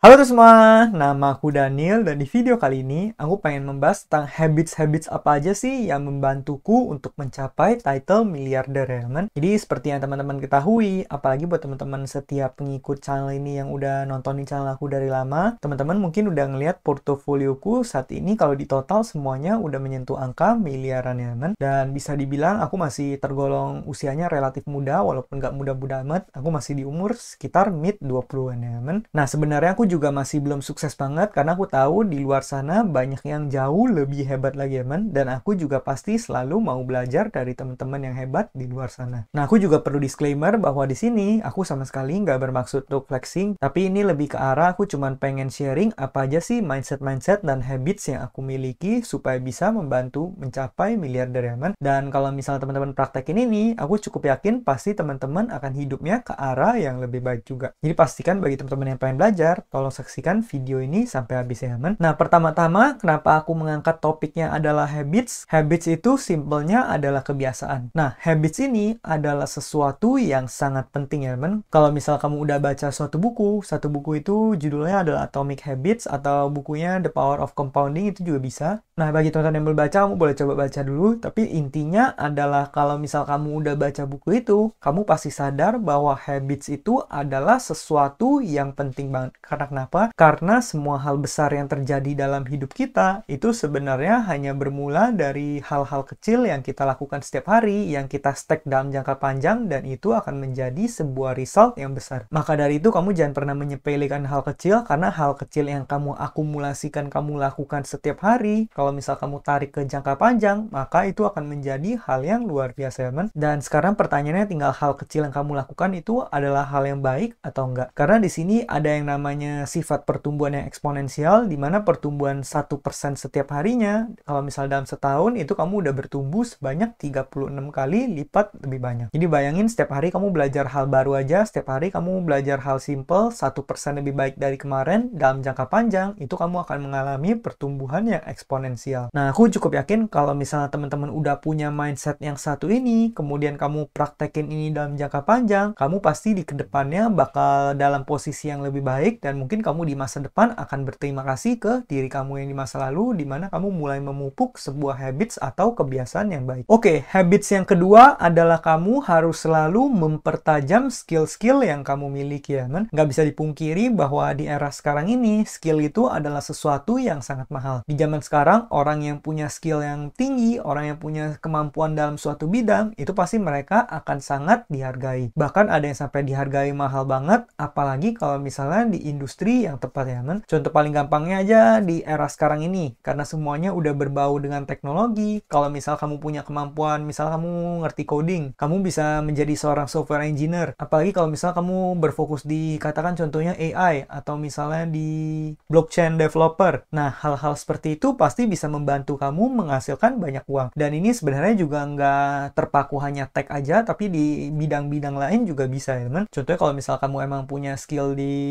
Halo semua, nama aku Daniel dan di video kali ini aku pengen membahas tentang habits-habits apa aja sih yang membantuku untuk mencapai title miliarder ya teman. Jadi seperti yang teman-teman ketahui, apalagi buat teman-teman setiap pengikut channel ini yang udah nontonin channel aku dari lama, teman-teman mungkin udah ngelihat portofolioku saat ini kalau di total semuanya udah menyentuh angka miliaran ya teman. Dan bisa dibilang aku masih tergolong usianya relatif muda, walaupun gak muda-muda amat, aku masih di umur sekitar mid 20-an ya teman. Nah sebenarnya aku juga masih belum sukses banget karena aku tahu di luar sana banyak yang jauh lebih hebat lagi ya men dan aku juga pasti selalu mau belajar dari teman-teman yang hebat di luar sana. Nah aku juga perlu disclaimer bahwa di sini aku sama sekali nggak bermaksud untuk flexing tapi ini lebih ke arah aku cuma pengen sharing apa aja sih mindset-mindset dan habits yang aku miliki supaya bisa membantu mencapai miliarder ya men dan kalau misalnya teman-teman praktekin ini aku cukup yakin pasti teman-teman akan hidupnya ke arah yang lebih baik juga. Jadi pastikan bagi teman-teman yang pengen belajar kalau saksikan video ini sampai habis ya teman. Nah pertama-tama kenapa aku mengangkat topiknya adalah habits. Habits itu simpelnya adalah kebiasaan. Nah habits ini adalah sesuatu yang sangat penting ya teman. Kalau misal kamu udah baca suatu buku, satu buku itu judulnya adalah Atomic Habits atau bukunya The Power of Compounding itu juga bisa. Nah bagi teman-teman yang belum baca kamu boleh coba baca dulu. Tapi intinya adalah kalau misal kamu udah baca buku itu, kamu pasti sadar bahwa habits itu adalah sesuatu yang penting banget. Karena Kenapa? Karena semua hal besar yang terjadi dalam hidup kita itu sebenarnya hanya bermula dari hal-hal kecil yang kita lakukan setiap hari, yang kita stack dalam jangka panjang, dan itu akan menjadi sebuah result yang besar. Maka dari itu kamu jangan pernah menyepelekan hal kecil, karena hal kecil yang kamu akumulasikan, kamu lakukan setiap hari, kalau misal kamu tarik ke jangka panjang, maka itu akan menjadi hal yang luar biasa, ya, men. Dan sekarang pertanyaannya tinggal hal kecil yang kamu lakukan itu adalah hal yang baik atau enggak. Karena di sini ada yang namanya sifat pertumbuhan yang eksponensial, di mana pertumbuhan 1% setiap harinya, kalau misal dalam setahun, itu kamu udah bertumbuh sebanyak 36 kali lipat lebih banyak. Jadi bayangin setiap hari kamu belajar hal baru aja, setiap hari kamu belajar hal simple, 1% lebih baik dari kemarin, dalam jangka panjang, itu kamu akan mengalami pertumbuhan yang eksponensial. Nah, aku cukup yakin kalau misalnya teman-teman udah punya mindset yang satu ini, kemudian kamu praktekin ini dalam jangka panjang, kamu pasti di kedepannya bakal dalam posisi yang lebih baik dan mungkin mungkin kamu di masa depan akan berterima kasih ke diri kamu yang di masa lalu, di mana kamu mulai memupuk sebuah habits atau kebiasaan yang baik. Oke, okay, habits yang kedua adalah kamu harus selalu mempertajam skill-skill yang kamu miliki ya men. Nggak bisa dipungkiri bahwa di era sekarang ini, skill itu adalah sesuatu yang sangat mahal. Di zaman sekarang, orang yang punya skill yang tinggi, orang yang punya kemampuan dalam suatu bidang, itu pasti mereka akan sangat dihargai. Bahkan ada yang sampai dihargai mahal banget, apalagi kalau misalnya di industri industri yang tepat ya teman. Contoh paling gampangnya aja di era sekarang ini karena semuanya udah berbau dengan teknologi. Kalau misal kamu punya kemampuan, misal kamu ngerti coding, kamu bisa menjadi seorang software engineer. Apalagi kalau misal kamu berfokus di katakan contohnya AI atau misalnya di blockchain developer. Nah, hal-hal seperti itu pasti bisa membantu kamu menghasilkan banyak uang. Dan ini sebenarnya juga nggak terpaku hanya tech aja, tapi di bidang-bidang lain juga bisa ya teman. Contohnya kalau misal kamu emang punya skill di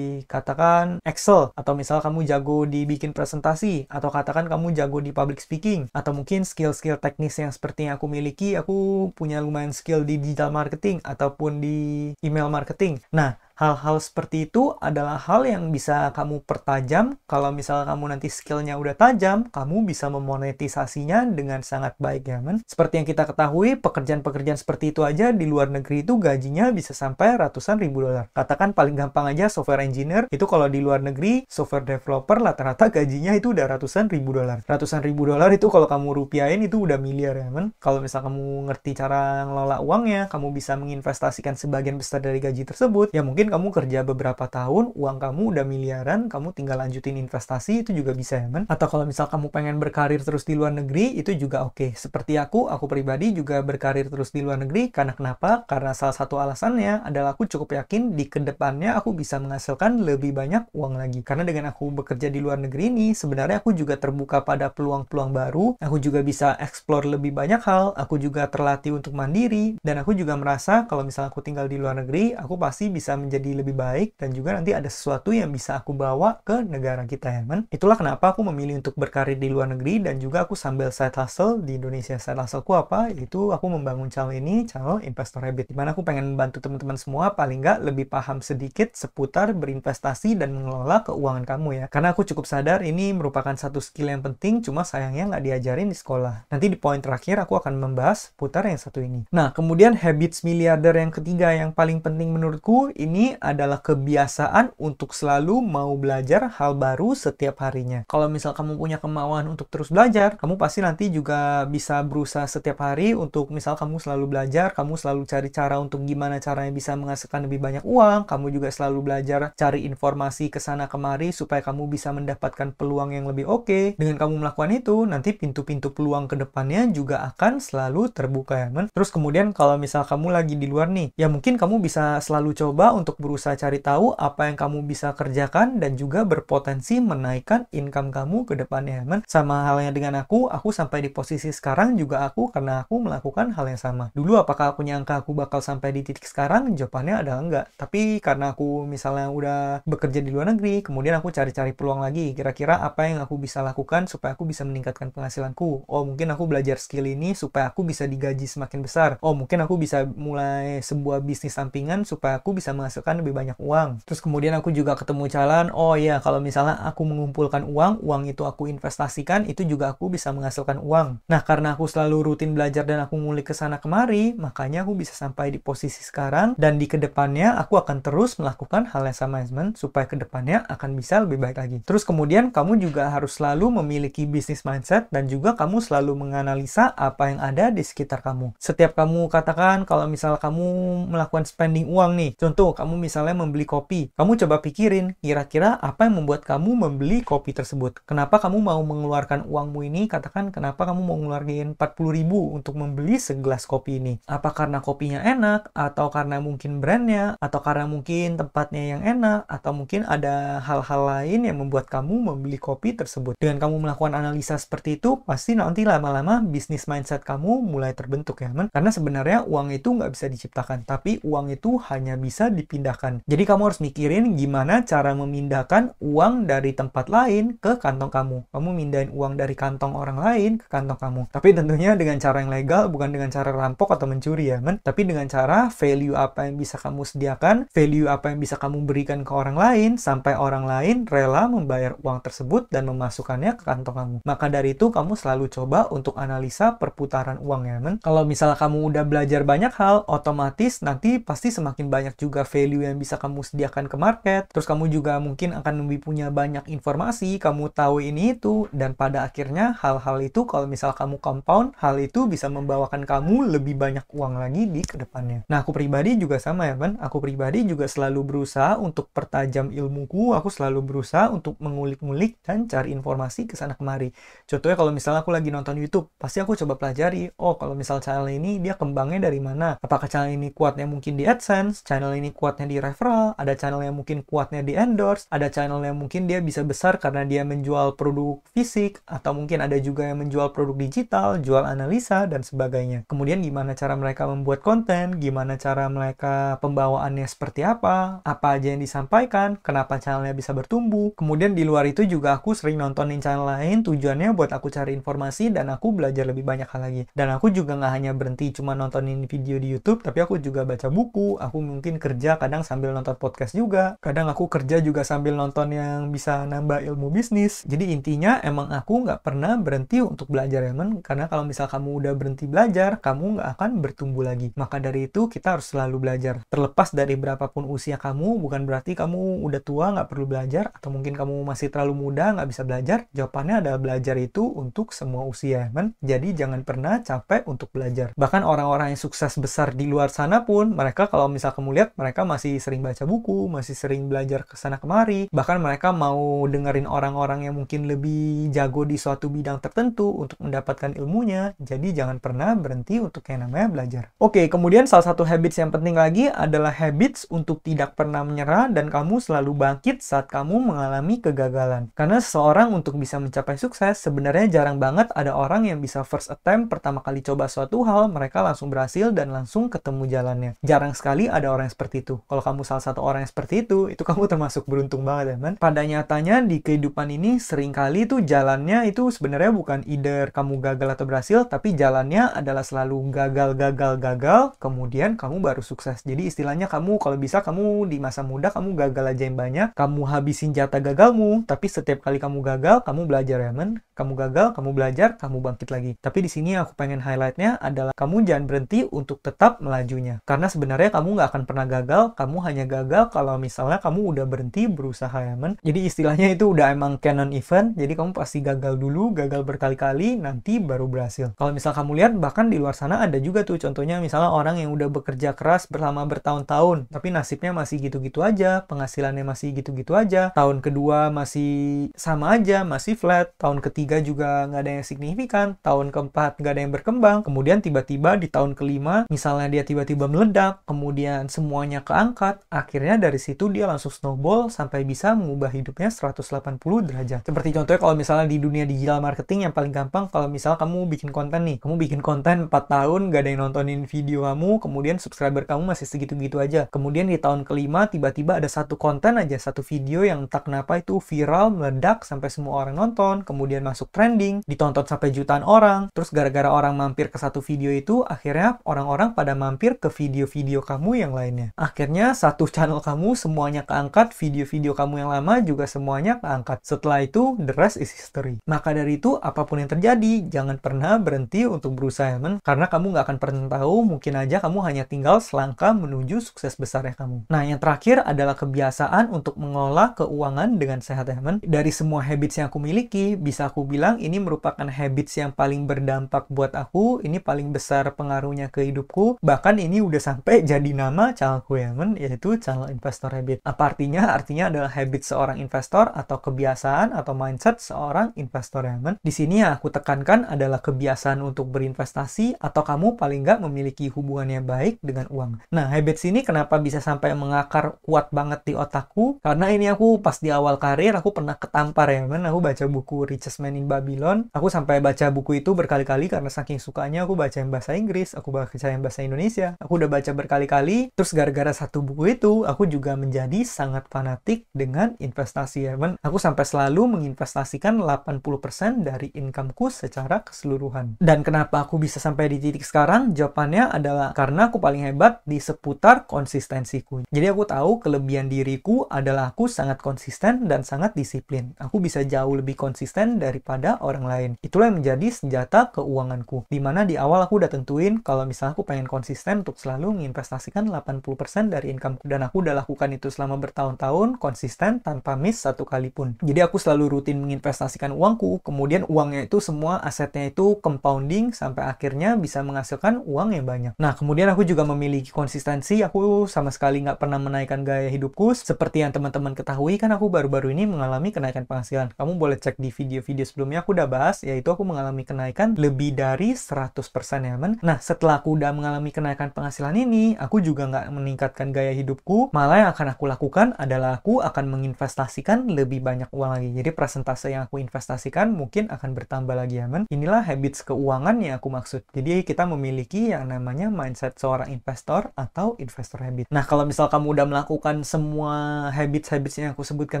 kata katakan Excel atau misal kamu jago dibikin presentasi atau katakan kamu jago di public speaking atau mungkin skill-skill teknis yang seperti yang aku miliki aku punya lumayan skill di digital marketing ataupun di email marketing. Nah, hal-hal seperti itu adalah hal yang bisa kamu pertajam. Kalau misalnya kamu nanti skillnya udah tajam, kamu bisa memonetisasinya dengan sangat baik ya men. Seperti yang kita ketahui, pekerjaan-pekerjaan seperti itu aja di luar negeri itu gajinya bisa sampai ratusan ribu dolar. Katakan paling gampang aja software engineer, itu kalau di luar negeri, software developer rata-rata gajinya itu udah ratusan ribu dolar. Ratusan ribu dolar itu kalau kamu rupiahin itu udah miliar ya men. Kalau misalnya kamu ngerti cara ngelola uangnya, kamu bisa menginvestasikan sebagian besar dari gaji tersebut, ya mungkin kamu kerja beberapa tahun, uang kamu udah miliaran, kamu tinggal lanjutin investasi, itu juga bisa ya men. Atau kalau misal kamu pengen berkarir terus di luar negeri, itu juga oke. Okay. Seperti aku, aku pribadi juga berkarir terus di luar negeri, karena kenapa? Karena salah satu alasannya adalah aku cukup yakin di kedepannya aku bisa menghasilkan lebih banyak uang lagi. Karena dengan aku bekerja di luar negeri ini, sebenarnya aku juga terbuka pada peluang-peluang baru, aku juga bisa explore lebih banyak hal, aku juga terlatih untuk mandiri, dan aku juga merasa kalau misal aku tinggal di luar negeri, aku pasti bisa menjadi menjadi lebih baik dan juga nanti ada sesuatu yang bisa aku bawa ke negara kita ya men. Itulah kenapa aku memilih untuk berkarir di luar negeri dan juga aku sambil side hustle di Indonesia. Side hustleku apa? Itu aku membangun channel ini, channel Investor Habit. Dimana aku pengen membantu teman-teman semua paling nggak lebih paham sedikit seputar berinvestasi dan mengelola keuangan kamu ya. Karena aku cukup sadar ini merupakan satu skill yang penting, cuma sayangnya nggak diajarin di sekolah. Nanti di poin terakhir aku akan membahas putar yang satu ini. Nah, kemudian habits miliarder yang ketiga yang paling penting menurutku ini ini adalah kebiasaan untuk selalu mau belajar hal baru setiap harinya. Kalau misal kamu punya kemauan untuk terus belajar, kamu pasti nanti juga bisa berusaha setiap hari untuk misal kamu selalu belajar, kamu selalu cari cara untuk gimana caranya bisa menghasilkan lebih banyak uang, kamu juga selalu belajar cari informasi ke sana kemari supaya kamu bisa mendapatkan peluang yang lebih oke. Okay. Dengan kamu melakukan itu, nanti pintu-pintu peluang ke depannya juga akan selalu terbuka ya, men. Terus kemudian kalau misal kamu lagi di luar nih, ya mungkin kamu bisa selalu coba untuk untuk berusaha cari tahu apa yang kamu bisa kerjakan dan juga berpotensi menaikkan income kamu ke depannya men sama halnya dengan aku aku sampai di posisi sekarang juga aku karena aku melakukan hal yang sama dulu apakah aku nyangka aku bakal sampai di titik sekarang jawabannya adalah enggak tapi karena aku misalnya udah bekerja di luar negeri kemudian aku cari-cari peluang lagi kira-kira apa yang aku bisa lakukan supaya aku bisa meningkatkan penghasilanku oh mungkin aku belajar skill ini supaya aku bisa digaji semakin besar oh mungkin aku bisa mulai sebuah bisnis sampingan supaya aku bisa menghasilkan menghasilkan gitu lebih banyak uang terus kemudian aku juga ketemu jalan oh ya kalau misalnya aku mengumpulkan uang uang itu aku investasikan itu juga aku bisa menghasilkan uang nah karena aku selalu rutin belajar dan aku ngulik ke sana kemari makanya aku bisa sampai di posisi sekarang dan di kedepannya aku akan terus melakukan hal yang sama management supaya kedepannya akan bisa lebih baik lagi terus kemudian kamu juga harus selalu memiliki bisnis mindset dan juga kamu selalu menganalisa apa yang ada di sekitar kamu setiap kamu katakan kalau misalnya kamu melakukan spending uang nih contoh kamu kamu misalnya membeli kopi, kamu coba pikirin kira-kira apa yang membuat kamu membeli kopi tersebut. Kenapa kamu mau mengeluarkan uangmu ini? Katakan kenapa kamu mau ngeluarin 40 ribu untuk membeli segelas kopi ini? Apa karena kopinya enak? Atau karena mungkin brandnya? Atau karena mungkin tempatnya yang enak? Atau mungkin ada hal-hal lain yang membuat kamu membeli kopi tersebut? Dengan kamu melakukan analisa seperti itu, pasti nanti lama-lama bisnis mindset kamu mulai terbentuk ya, men. Karena sebenarnya uang itu nggak bisa diciptakan, tapi uang itu hanya bisa dipindah dipindahkan. Jadi kamu harus mikirin gimana cara memindahkan uang dari tempat lain ke kantong kamu. Kamu mindahin uang dari kantong orang lain ke kantong kamu. Tapi tentunya dengan cara yang legal, bukan dengan cara rampok atau mencuri ya men? Tapi dengan cara value apa yang bisa kamu sediakan, value apa yang bisa kamu berikan ke orang lain, sampai orang lain rela membayar uang tersebut dan memasukkannya ke kantong kamu. Maka dari itu kamu selalu coba untuk analisa perputaran uang ya men? Kalau misalnya kamu udah belajar banyak hal, otomatis nanti pasti semakin banyak juga value value yang bisa kamu sediakan ke market. Terus kamu juga mungkin akan lebih punya banyak informasi, kamu tahu ini itu, dan pada akhirnya hal-hal itu kalau misal kamu compound, hal itu bisa membawakan kamu lebih banyak uang lagi di kedepannya. Nah, aku pribadi juga sama ya, kan? Aku pribadi juga selalu berusaha untuk pertajam ilmuku, aku selalu berusaha untuk mengulik-ngulik dan cari informasi ke sana kemari. Contohnya kalau misalnya aku lagi nonton YouTube, pasti aku coba pelajari, oh kalau misal channel ini dia kembangnya dari mana? Apakah channel ini kuatnya mungkin di AdSense, channel ini kuat kuatnya di referral, ada channel yang mungkin kuatnya di endorse, ada channel yang mungkin dia bisa besar karena dia menjual produk fisik, atau mungkin ada juga yang menjual produk digital, jual analisa, dan sebagainya. Kemudian gimana cara mereka membuat konten, gimana cara mereka pembawaannya seperti apa, apa aja yang disampaikan, kenapa channelnya bisa bertumbuh. Kemudian di luar itu juga aku sering nontonin channel lain, tujuannya buat aku cari informasi dan aku belajar lebih banyak hal lagi. Dan aku juga nggak hanya berhenti cuma nontonin video di YouTube, tapi aku juga baca buku, aku mungkin kerja kadang kadang sambil nonton podcast juga kadang aku kerja juga sambil nonton yang bisa nambah ilmu bisnis jadi intinya emang aku nggak pernah berhenti untuk belajar ya men karena kalau misal kamu udah berhenti belajar kamu nggak akan bertumbuh lagi maka dari itu kita harus selalu belajar terlepas dari berapapun usia kamu bukan berarti kamu udah tua nggak perlu belajar atau mungkin kamu masih terlalu muda nggak bisa belajar jawabannya adalah belajar itu untuk semua usia ya men jadi jangan pernah capek untuk belajar bahkan orang-orang yang sukses besar di luar sana pun mereka kalau misal kamu lihat mereka masih masih sering baca buku, masih sering belajar ke sana kemari, bahkan mereka mau dengerin orang-orang yang mungkin lebih jago di suatu bidang tertentu untuk mendapatkan ilmunya. Jadi jangan pernah berhenti untuk yang namanya belajar. Oke, kemudian salah satu habits yang penting lagi adalah habits untuk tidak pernah menyerah dan kamu selalu bangkit saat kamu mengalami kegagalan. Karena seseorang untuk bisa mencapai sukses sebenarnya jarang banget ada orang yang bisa first attempt pertama kali coba suatu hal mereka langsung berhasil dan langsung ketemu jalannya. Jarang sekali ada orang yang seperti itu. Kalau kamu salah satu orang yang seperti itu, itu kamu termasuk beruntung banget, ya teman. Pada nyatanya di kehidupan ini seringkali itu jalannya itu sebenarnya bukan either kamu gagal atau berhasil, tapi jalannya adalah selalu gagal, gagal, gagal, kemudian kamu baru sukses. Jadi istilahnya kamu kalau bisa kamu di masa muda kamu gagal aja yang banyak, kamu habisin jatah gagalmu, tapi setiap kali kamu gagal, kamu belajar ya, men. Kamu gagal, kamu belajar, kamu bangkit lagi. Tapi di sini aku pengen highlightnya adalah kamu jangan berhenti untuk tetap melajunya. Karena sebenarnya kamu nggak akan pernah gagal, kamu hanya gagal kalau misalnya kamu udah berhenti berusaha ya men. Jadi istilahnya itu udah emang canon event, jadi kamu pasti gagal dulu, gagal berkali-kali, nanti baru berhasil. Kalau misal kamu lihat bahkan di luar sana ada juga tuh contohnya misalnya orang yang udah bekerja keras bersama bertahun-tahun, tapi nasibnya masih gitu-gitu aja, penghasilannya masih gitu-gitu aja, tahun kedua masih sama aja, masih flat, tahun ketiga juga nggak ada yang signifikan, tahun keempat nggak ada yang berkembang, kemudian tiba-tiba di tahun kelima misalnya dia tiba-tiba meledak, kemudian semuanya ke angkat, akhirnya dari situ dia langsung snowball sampai bisa mengubah hidupnya 180 derajat. Seperti contohnya kalau misalnya di dunia digital marketing yang paling gampang kalau misal kamu bikin konten nih, kamu bikin konten 4 tahun gak ada yang nontonin video kamu, kemudian subscriber kamu masih segitu-gitu aja. Kemudian di tahun kelima tiba-tiba ada satu konten aja, satu video yang entah kenapa itu viral, meledak sampai semua orang nonton, kemudian masuk trending, ditonton sampai jutaan orang, terus gara-gara orang mampir ke satu video itu, akhirnya orang-orang pada mampir ke video-video kamu yang lainnya. Akhirnya akhirnya satu channel kamu semuanya keangkat, video-video kamu yang lama juga semuanya keangkat. Setelah itu, the rest is history. Maka dari itu, apapun yang terjadi, jangan pernah berhenti untuk berusaha, men. Karena kamu nggak akan pernah tahu, mungkin aja kamu hanya tinggal selangkah menuju sukses besarnya kamu. Nah, yang terakhir adalah kebiasaan untuk mengelola keuangan dengan sehat, ya, men. Dari semua habits yang aku miliki, bisa aku bilang ini merupakan habits yang paling berdampak buat aku, ini paling besar pengaruhnya ke hidupku, bahkan ini udah sampai jadi nama calku ya, teman-teman yaitu channel investor habit. Apa artinya? Artinya adalah habit seorang investor atau kebiasaan atau mindset seorang investor teman. Di sini yang aku tekankan adalah kebiasaan untuk berinvestasi atau kamu paling nggak memiliki hubungan yang baik dengan uang. Nah, habit ini kenapa bisa sampai mengakar kuat banget di otakku? Karena ini aku pas di awal karir aku pernah ketampar ya, teman. Aku baca buku Richest Man in Babylon. Aku sampai baca buku itu berkali-kali karena saking sukanya aku baca yang bahasa Inggris, aku baca yang bahasa Indonesia. Aku udah baca berkali-kali, terus gara-gara tubuh itu, aku juga menjadi sangat fanatik dengan investasi. Heaven. aku sampai selalu menginvestasikan 80% dari incomeku secara keseluruhan. Dan kenapa aku bisa sampai di titik sekarang? Jawabannya adalah karena aku paling hebat di seputar konsistensiku. Jadi aku tahu kelebihan diriku adalah aku sangat konsisten dan sangat disiplin. Aku bisa jauh lebih konsisten daripada orang lain. Itulah yang menjadi senjata keuanganku. Dimana di awal aku udah tentuin kalau misalnya aku pengen konsisten untuk selalu menginvestasikan 80% dari dari income dan aku udah lakukan itu selama bertahun-tahun konsisten tanpa miss satu kali pun. Jadi aku selalu rutin menginvestasikan uangku, kemudian uangnya itu semua asetnya itu compounding sampai akhirnya bisa menghasilkan uang yang banyak. Nah kemudian aku juga memiliki konsistensi, aku sama sekali nggak pernah menaikkan gaya hidupku. Seperti yang teman-teman ketahui kan aku baru-baru ini mengalami kenaikan penghasilan. Kamu boleh cek di video-video sebelumnya aku udah bahas, yaitu aku mengalami kenaikan lebih dari 100% ya men. Nah setelah aku udah mengalami kenaikan penghasilan ini, aku juga nggak meningkatkan gaya hidupku, malah yang akan aku lakukan adalah aku akan menginvestasikan lebih banyak uang lagi. Jadi presentase yang aku investasikan mungkin akan bertambah lagi ya men. Inilah habits keuangan yang aku maksud. Jadi kita memiliki yang namanya mindset seorang investor atau investor habit. Nah kalau misal kamu udah melakukan semua habits-habits yang aku sebutkan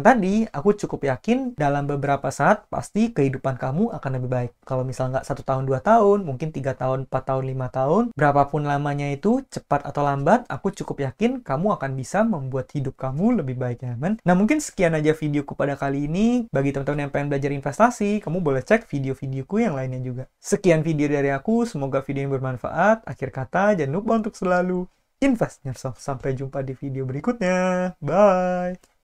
tadi, aku cukup yakin dalam beberapa saat pasti kehidupan kamu akan lebih baik. Kalau misal nggak satu tahun, dua tahun, mungkin tiga tahun, empat tahun, lima tahun, berapapun lamanya itu, cepat atau lambat, aku cukup yakin mungkin kamu akan bisa membuat hidup kamu lebih baik nyaman. Nah, mungkin sekian aja videoku pada kali ini. Bagi teman-teman yang pengen belajar investasi, kamu boleh cek video-videoku yang lainnya juga. Sekian video dari aku, semoga video ini bermanfaat. Akhir kata, jangan lupa untuk selalu invest yourself. Sampai jumpa di video berikutnya. Bye!